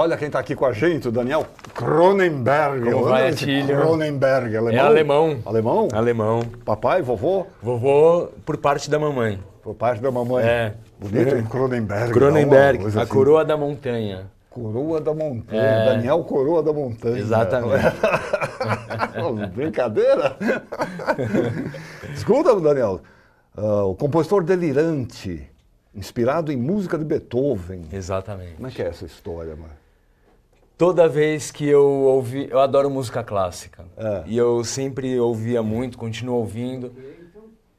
Olha quem está aqui com a gente, o Daniel Cronenberg. Como vai, Cronenberg, é alemão. É alemão. Alemão? Alemão. Papai, vovô? Vovô por parte da mamãe. Por parte da mamãe. É. Bonito, hein? Cronenberg. Cronenberg, a assim. coroa da montanha. Coroa da Montanha, é. Daniel Coroa da Montanha. Exatamente. Brincadeira? Escuta, Daniel, uh, o compositor delirante, inspirado em música de Beethoven. Exatamente. Como é que é essa história, mano? toda vez que eu ouvi, eu adoro música clássica. É. E eu sempre ouvia muito, continuo ouvindo.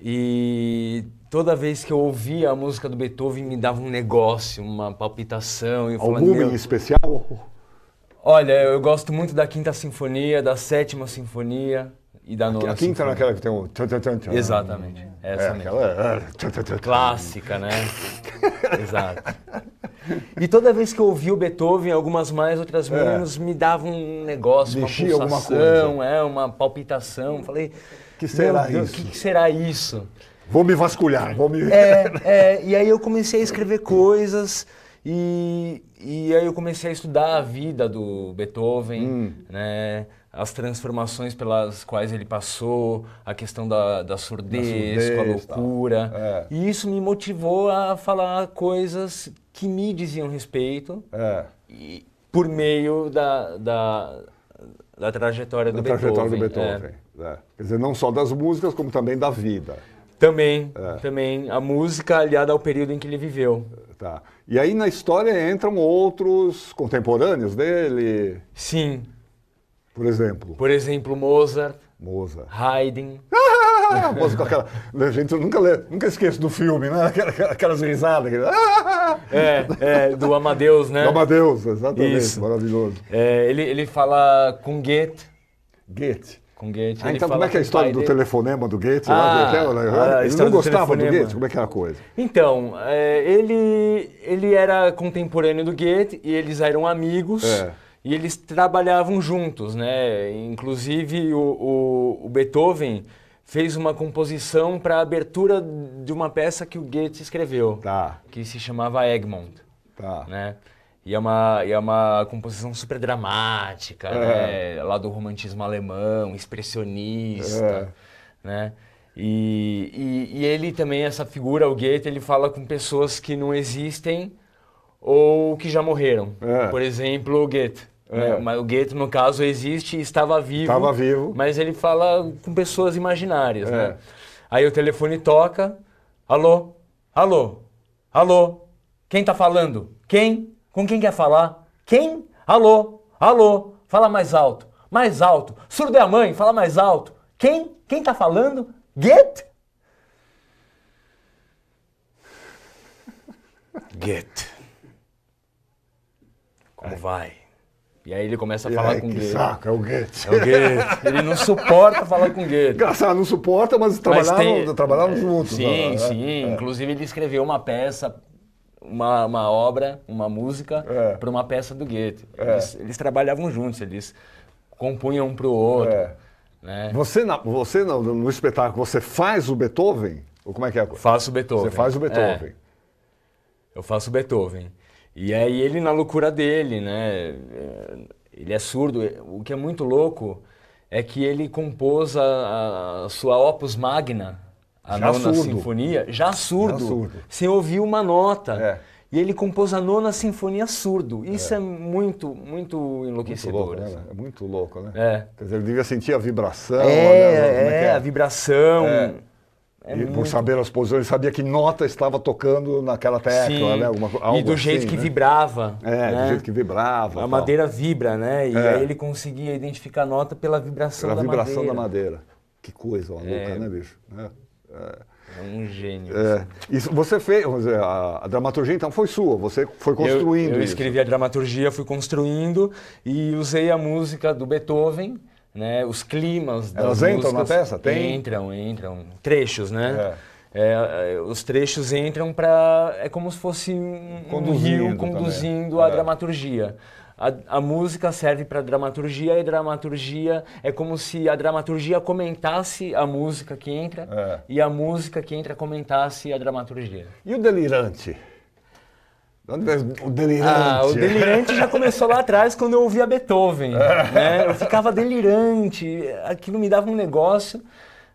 E toda vez que eu ouvia a música do Beethoven me dava um negócio, uma palpitação. E Alguma falava, em especial? Olha, eu gosto muito da Quinta Sinfonia, da Sétima Sinfonia e da Nona. A Quinta é naquela que tem o. Exatamente. Essa é, mesmo. Aquela... É, é, clássica, né? Exato. E toda vez que eu ouvi o Beethoven, algumas mais, outras é. menos, é. me dava um negócio, Mexia uma pulsação, é, uma palpitação. Falei, que será Deus, isso? O que, que será isso? Vou me vasculhar, vou me. É, é, e aí eu comecei a escrever coisas e, e aí eu comecei a estudar a vida do Beethoven, hum. né? as transformações pelas quais ele passou, a questão da, da surdez, da surdez, com a loucura. É. E isso me motivou a falar coisas que me diziam respeito é. e, por meio da, da, da trajetória do da Beethoven. trajetória do Beethoven. É. é. Quer dizer, não só das músicas, como também da vida. Também, é. também. A música aliada ao período em que ele viveu. Tá. E aí na história entram outros contemporâneos dele? Sim. Por exemplo. Por exemplo, Mozart. Mozart. Haydn. Mozart com aquela. A gente eu nunca, lê, nunca esqueço do filme, né? Aquelas, aquelas risadas. Aquelas... É, é, do Amadeus, né? Do Amadeus, exatamente. Isso. Maravilhoso. É, ele, ele fala com Goethe. Goethe. Com Goethe. Ah, então como é que é a história do dele... telefonema do Goethe? Ah, lá, ah, é, ah ele não gostava do, do, Goethe? Como é que era a coisa? Então, é, ele, ele era contemporâneo do Goethe e eles eram amigos. É e eles trabalhavam juntos, né? Inclusive o, o, o Beethoven fez uma composição para a abertura de uma peça que o Goethe escreveu, tá. que se chamava Egmont, tá. né? E é, uma, e é uma composição super dramática, é. né? Lá do romantismo alemão, expressionista, é. né? E, e, e, ele também, essa figura, o Goethe, ele fala com pessoas que não existem ou que já morreram. É. Por exemplo, o Goethe. É. Né? Mas o Goethe, no caso, existe e estava vivo. Estava vivo. Mas ele fala com pessoas imaginárias, é. né? Aí o telefone toca. Alô? Alô? Alô? Quem está falando? Quem? Com quem quer falar? Quem? Alô? Alô? Fala mais alto. Mais alto. Surdo é a mãe, fala mais alto. Quem? Quem está falando? Goethe? Goethe. Como vai? E aí ele começa a e falar aí, com que Goethe. Saco, é o Goethe. É o Goethe. Ele não suporta falar com Goethe. Engraçado, não suporta, mas trabalhavam, mas tem... É, juntos. Sim, né? sim. É, é. Inclusive ele escreveu uma peça, uma, uma obra, uma música é. para uma peça do Goethe. É. Eles, eles, trabalhavam juntos, eles compunham um para o outro. Né? Você, na, você no, no, espetáculo, você faz o Beethoven? Ou como é que é a coisa? Faço o Beethoven. Você faz o Beethoven. Eu faço o Beethoven. E aí ele na loucura dele, né? Eh, ele é surdo. Eh, o que é muito louco é que ele compôs a, a sua opus magna, a já nona surdo. sinfonia, já surdo, já surdo, sem ouvir uma nota. É. E ele compôs a nona sinfonia surdo. Isso é, é muito, muito enlouquecedor. Muito louco, assim. né? É muito louco, né? É. Quer dizer, ele devia sentir a vibração. É, é, é, é, a vibração. É. É e, muito... Por saber as posições, sabia que nota estava tocando naquela tecla, né? Alguma, algo e do assim, jeito que né? vibrava. É, né? do jeito que vibrava. A tal. madeira vibra, né? E é. aí ele conseguia identificar a nota pela vibração pela da madeira. Pela vibração da madeira. Que coisa uma é. louca, né, bicho? É, é. é. um gênio. É. Isso, você fez, dizer, a, a, dramaturgia então foi sua, você foi construindo. Eu, eu escrevi isso. a dramaturgia, fui construindo e usei a música do Beethoven, né, os climas das Elas músicas. entram na peça? Tem? Entram, entram. Trechos, né? É. É, é os trechos entram para... É como se fosse um, conduzindo rio conduzindo também. a é. dramaturgia. A, a, música serve para dramaturgia e dramaturgia é como se a dramaturgia comentasse a música que entra é. e a música que entra comentasse a dramaturgia. E o delirante? O delirante. Ah, o delirante já começou lá atrás quando eu ouvia Beethoven. né? Eu ficava delirante, aquilo me dava um negócio,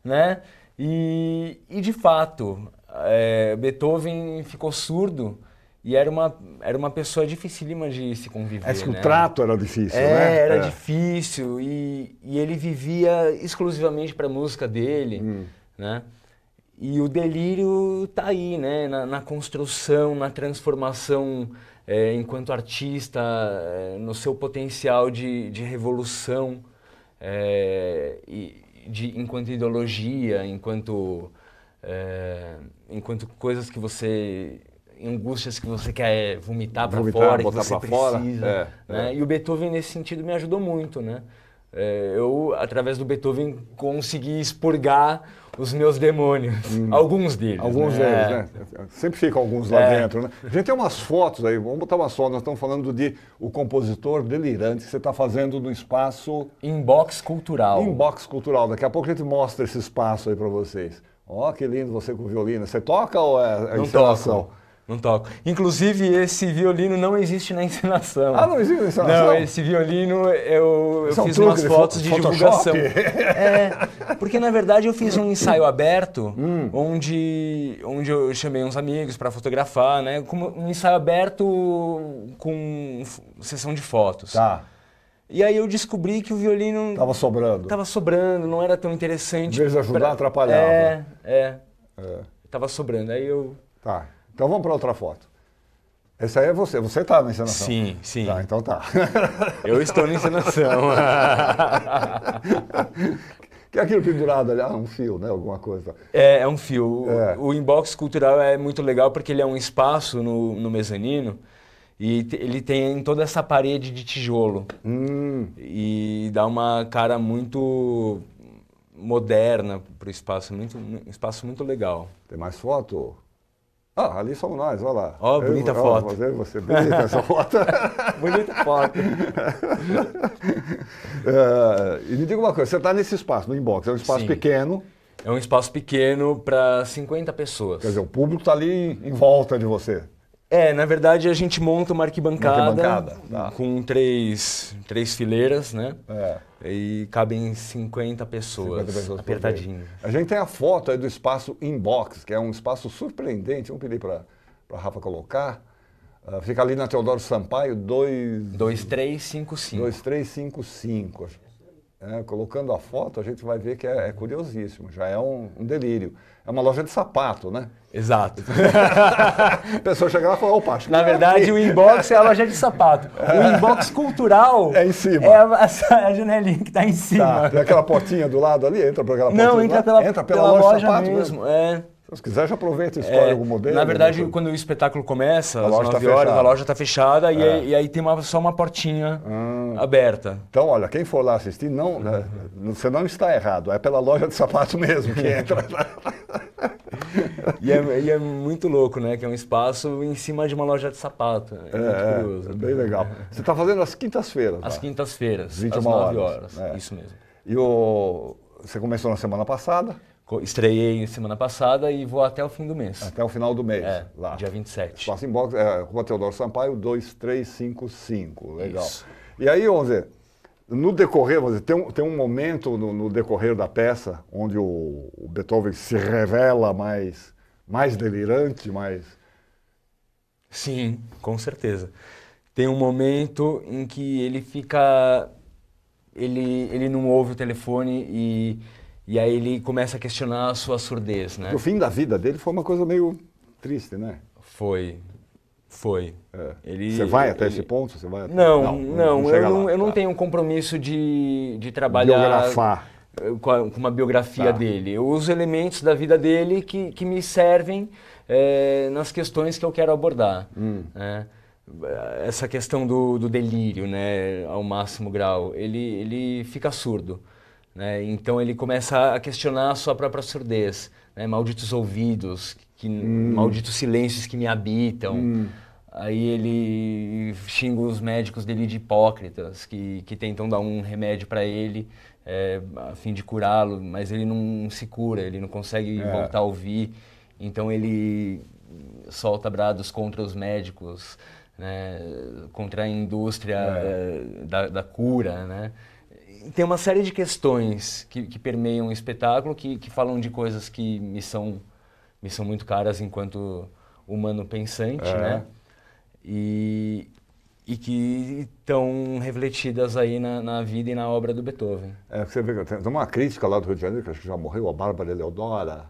né? E, e de fato, é, Beethoven ficou surdo e era uma, era uma pessoa dificílima de se conviver. Acho é, que né? o trato era difícil, é, né? Era é. difícil e, e ele vivia exclusivamente para a música dele, hum. né? E o delírio está aí, né? Na, na, construção, na transformação é, enquanto artista, é, no seu potencial de, de revolução, é, e de, enquanto ideologia, enquanto, enquanto coisas que você angústias que você quer vomitar, para fora, que você precisa. Fora. É, né? É. E o Beethoven, nesse sentido, me ajudou muito, né? eu, através do Beethoven, consegui expurgar os meus demônios. Hum. Alguns deles. Alguns né? deles, né? Sempre ficam alguns lá é. dentro, né? A gente tem umas fotos aí, vamos botar umas fotos. Nós estamos falando de o compositor delirante que você está fazendo no espaço. Inbox Cultural. Inbox Cultural. Daqui a pouco a gente mostra esse espaço aí para vocês. Ó, oh, que lindo você com violino. Você toca ou é a é Não instalação? Toco. Não toco. Inclusive, esse violino não existe na ensinação. Ah, não existe na ensinação? Não, esse violino eu, eu é fiz umas é fotos de Photoshop? divulgação. É, porque na verdade eu fiz um ensaio aberto, hum. onde, onde eu chamei uns amigos para fotografar, né? Como um ensaio aberto com sessão de fotos. Tá. E aí eu descobri que o violino... Tava sobrando. Tava sobrando, não era tão interessante. Em vez de ajudar, pra... atrapalhava. É, é, é. Tava sobrando, aí eu... Tá. Então vamos para outra foto. Essa aí é você. Você está na encenação. Sim, sim. Tá, então tá. Eu estou na encenação. que é aquilo pendurado ali, ah, um fio, né? Alguma coisa. É, é um fio. É. O, o inbox cultural é muito legal porque ele é um espaço no, no mezanino e ele tem toda essa parede de tijolo. Hum. E dá uma cara muito moderna para o espaço, muito, um espaço muito legal. Tem mais foto? Ah, ali somos nós, olha lá. Ó, oh, bonita eu, foto. fazer você, você, bonita essa foto. bonita foto. uh, e me diga uma coisa, você está nesse espaço, no inbox, é um espaço Sim. pequeno. É um espaço pequeno para 50 pessoas. Quer dizer, o público está ali em volta de você. É, na verdade a gente monta uma arquibancada, arquibancada tá. com três, três fileiras, né? É. E cabem 50 pessoas, 50 pessoas apertadinho. A gente tem a foto aí do espaço inbox, que é um espaço surpreendente. Vamos pedir para a Rafa colocar. Uh, fica ali na Teodoro Sampaio, 2355. 2355. 2355. É, colocando a foto, a gente vai ver que é, é curiosíssimo, já é um, um, delírio. É uma loja de sapato, né? Exato. a pessoa chega lá e fala, opa, acho que Na é verdade, o inbox é a loja de sapato. O inbox cultural é em cima. É a, a janelinha que está em tá, cima. Tá, tem aquela portinha do lado ali, entra por aquela portinha. Não, entra pela, entra pela, pela loja, loja, de sapato mesmo. mesmo. É. Se quiser, já aproveita e escolhe é, algum modelo. Na verdade, né? quando o espetáculo começa, a às 9 tá horas, a loja está fechada é. e, aí, e, aí, tem uma, só uma portinha hum. aberta. Então, olha, quem for lá assistir, não, uhum. né, você não está errado. É pela loja de sapato mesmo que entra. e, é, e, é, muito louco, né? Que é um espaço em cima de uma loja de sapato. Né, é, é muito é, curioso. É né? bem legal. Você está fazendo às quintas-feiras. Às quintas-feiras, às 9 horas. horas. É. Isso mesmo. E o... você começou na semana passada. Estreiei semana passada e vou até o fim do mês. Até o final do mês, é, lá. Dia 27. Espaço Inbox, é, Rua Teodoro Sampaio, 2355. Legal. Isso. E aí, vamos dizer, no decorrer, vamos dizer, tem, um, tem um momento no, no decorrer da peça onde o, o, Beethoven se revela mais, mais delirante, mais. Sim, com certeza. Tem um momento em que ele fica. Ele, ele não ouve o telefone e e aí ele começa a questionar a sua surdez, né? O fim da vida dele foi uma coisa meio triste, né? Foi. Foi. É. Ele, você vai até ele... esse ponto? Você vai até... Não, não, não, não eu, não eu não tá. tenho um compromisso de, de trabalhar. Biografar. Eh, com, uma biografia tá. dele. Eu uso elementos da vida dele que, que me servem é, nas questões que eu quero abordar. Hum. Né? Essa questão do, do delírio, né, ao máximo grau, ele, ele fica surdo. Né? Então ele começa a questionar a sua própria surdez. Né? Malditos ouvidos, que, hum. malditos silêncios que me habitam. Hum. Aí ele xinga os médicos dele de hipócritas, que, que tentam dar um remédio para ele é, a fim de curá-lo, mas ele não se cura, ele não consegue é. voltar a ouvir. Então ele solta brados contra os médicos, né, contra a indústria é. Eh, da, da cura, né? tem uma série de questões que, que permeiam o espetáculo, que, que falam de coisas que me são, me são muito caras enquanto humano pensante, é. né? E, e que estão refletidas aí na, na, vida e na obra do Beethoven. É, você vê que tem uma crítica lá do Rio de Janeiro, que acho que já morreu, a Bárbara Eleodora,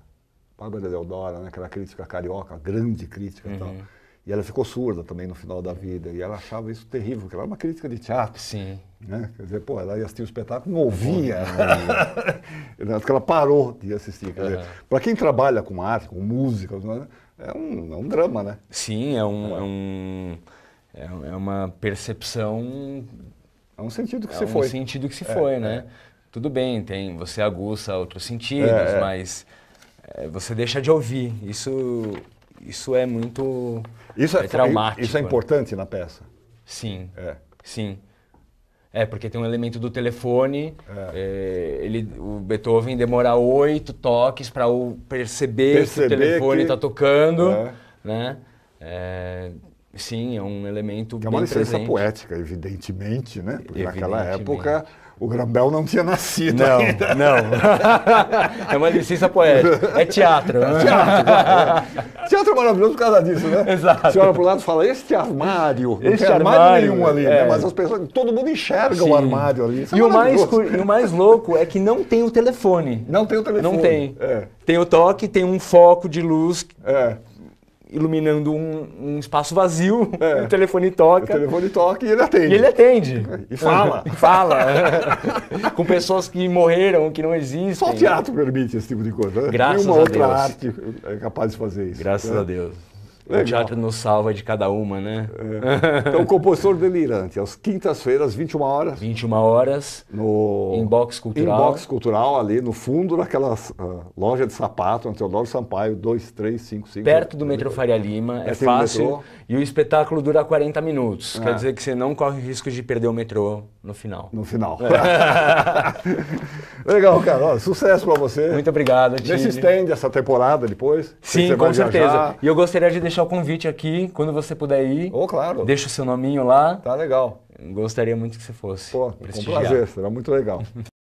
Bárbara Leodora né? aquela crítica carioca, grande crítica e tal uhum. E ela ficou surda também no final da vida. E ela achava isso terrível, porque ela era uma crítica de teatro. Sim. Né? Quer dizer, pô, ela ia assistir o espetáculo não ouvia. Não ouvia. ela parou de assistir. uhum. para quem trabalha com arte, com música, é um, é um drama, né? Sim, é, é um. É, um, é uma percepção. É um sentido que é se um foi. É um sentido que se é, foi, é. né? Tudo bem, tem, você aguça outros sentidos, é, mas você deixa de ouvir. Isso isso é muito isso é, é traumático. Isso é, é importante na peça. Sim. É. Sim. É, porque tem um elemento do telefone. É. É, ele, o Beethoven demora oito toques para perceber, perceber que o telefone está que... Tá tocando. É. Né? É, sim, é um elemento é uma licença presente. poética, evidentemente, né? Porque evidentemente. naquela época o Grambel não tinha nascido não, ainda. Não, é uma licença poética. É teatro. Né? É teatro. É. teatro maravilhoso por causa disso, né? Exato. Você olha para o lado e fala, este armário. Este armário, armário nenhum ali, né? é. né? Mas as pessoas, todo mundo enxerga Sim. o armário ali. É e, o mais, e o mais louco é que não tem o telefone. Não tem o telefone. Não tem. É. Tem o toque, tem um foco de luz. É iluminando um, um espaço vazio, é. o telefone toca. O telefone toca e ele atende. E ele atende. E fala. e fala. Com pessoas que morreram, que não existem. Só o teatro permite esse tipo de coisa. Né? Graças Nenhuma a Deus. Nenhuma outra arte é capaz de fazer isso. Graças né? a Deus. Legal. É, o teatro nos salva de cada uma, né? É. Então, Compositor Delirante, às quintas-feiras, 21 horas. 21 horas. No Inbox Cultural. Box Cultural, ali no fundo daquela uh, loja de sapato, Anteodoro Sampaio, 2355. Perto do metrô Faria Lima, é, é fácil. E o espetáculo dura 40 minutos. É. Quer dizer que você não corre risco de perder o metrô no final. No final. É. Legal, cara. Ó, sucesso pra você. Muito obrigado, Tini. Vê se estende essa temporada depois. Sim, com certeza. E eu gostaria de deixar deixar o convite aqui, quando você puder ir. Oh, claro. Deixa o seu nominho lá. Tá legal. Gostaria muito que você fosse. Pô, com prazer, será muito legal.